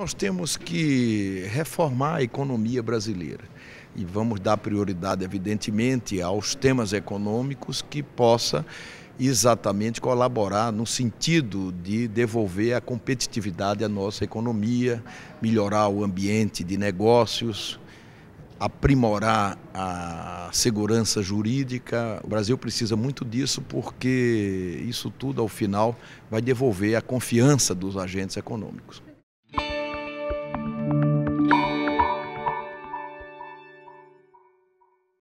Nós temos que reformar a economia brasileira e vamos dar prioridade, evidentemente, aos temas econômicos que possa exatamente colaborar no sentido de devolver a competitividade à nossa economia, melhorar o ambiente de negócios, aprimorar a segurança jurídica. O Brasil precisa muito disso porque isso tudo, ao final, vai devolver a confiança dos agentes econômicos.